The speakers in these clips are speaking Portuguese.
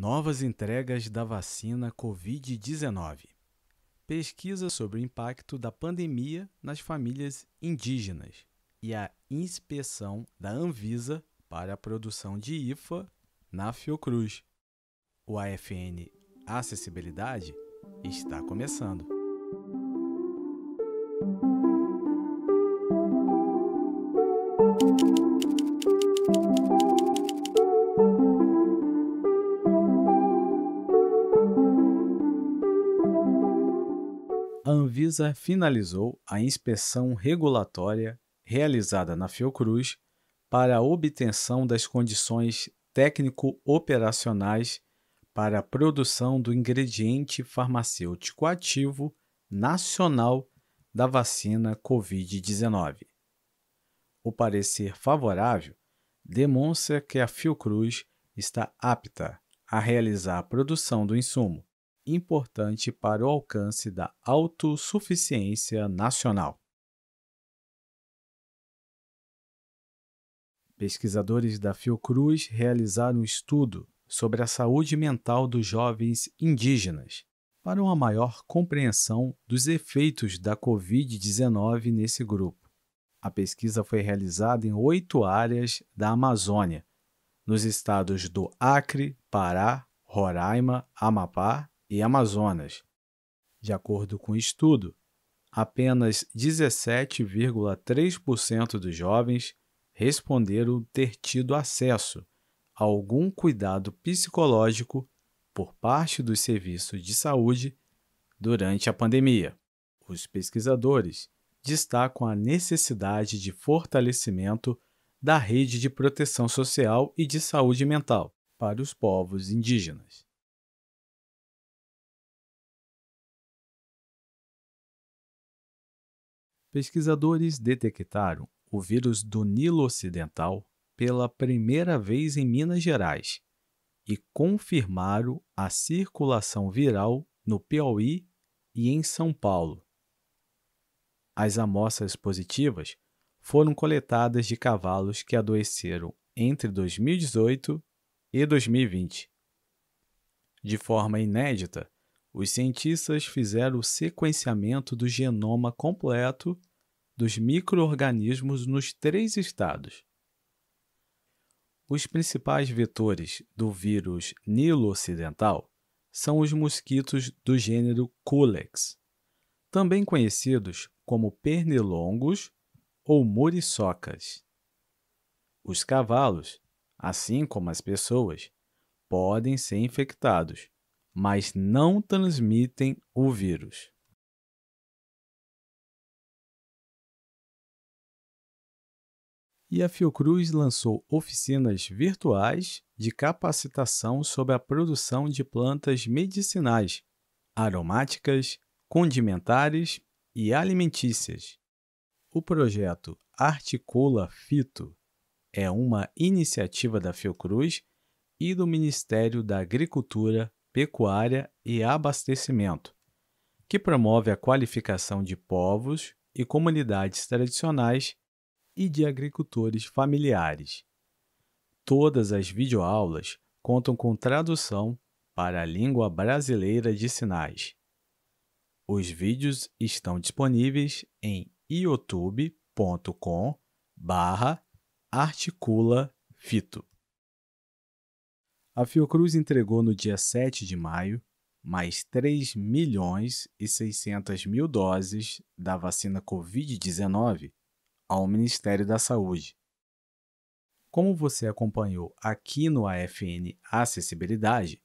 Novas entregas da vacina Covid-19. Pesquisa sobre o impacto da pandemia nas famílias indígenas e a inspeção da Anvisa para a produção de IFA na Fiocruz. O AFN Acessibilidade está começando. Anvisa finalizou a inspeção regulatória realizada na Fiocruz para a obtenção das condições técnico-operacionais para a produção do ingrediente farmacêutico ativo nacional da vacina Covid-19. O parecer favorável demonstra que a Fiocruz está apta a realizar a produção do insumo, importante para o alcance da autossuficiência nacional. Pesquisadores da Fiocruz realizaram um estudo sobre a saúde mental dos jovens indígenas para uma maior compreensão dos efeitos da Covid-19 nesse grupo. A pesquisa foi realizada em oito áreas da Amazônia, nos estados do Acre, Pará, Roraima, Amapá e Amazonas. De acordo com o um estudo, apenas 17,3% dos jovens responderam ter tido acesso a algum cuidado psicológico por parte dos serviços de saúde durante a pandemia. Os pesquisadores destacam a necessidade de fortalecimento da rede de proteção social e de saúde mental para os povos indígenas. Pesquisadores detectaram o vírus do Nilo Ocidental pela primeira vez em Minas Gerais e confirmaram a circulação viral no Piauí e em São Paulo. As amostras positivas foram coletadas de cavalos que adoeceram entre 2018 e 2020. De forma inédita, os cientistas fizeram o sequenciamento do genoma completo dos microorganismos nos três estados. Os principais vetores do vírus Nilo Ocidental são os mosquitos do gênero Culex, também conhecidos como pernilongos ou muriçocas. Os cavalos, assim como as pessoas, podem ser infectados mas não transmitem o vírus. E a Fiocruz lançou oficinas virtuais de capacitação sobre a produção de plantas medicinais, aromáticas, condimentares e alimentícias. O projeto Articula Fito é uma iniciativa da Fiocruz e do Ministério da Agricultura, pecuária e abastecimento, que promove a qualificação de povos e comunidades tradicionais e de agricultores familiares. Todas as videoaulas contam com tradução para a língua brasileira de sinais. Os vídeos estão disponíveis em youtube.com/articulafito. A Fiocruz entregou no dia 7 de maio mais 3 milhões e 600 mil doses da vacina Covid-19 ao Ministério da Saúde. Como você acompanhou aqui no AFN Acessibilidade,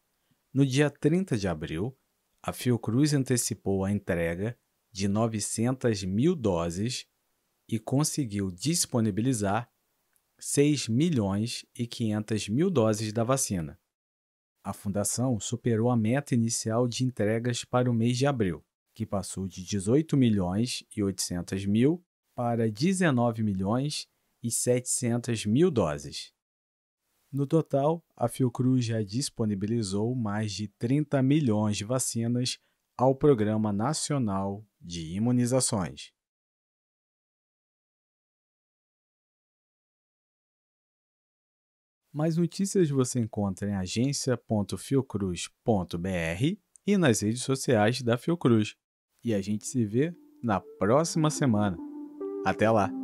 no dia 30 de abril, a Fiocruz antecipou a entrega de 900 mil doses e conseguiu disponibilizar 6 milhões e 500 mil doses da vacina a fundação superou a meta inicial de entregas para o mês de abril, que passou de 18 milhões e 800 mil para 19 milhões e 700 mil doses. No total, a Fiocruz já disponibilizou mais de 30 milhões de vacinas ao Programa Nacional de Imunizações. Mais notícias você encontra em agência.fiocruz.br e nas redes sociais da Fiocruz. E a gente se vê na próxima semana. Até lá!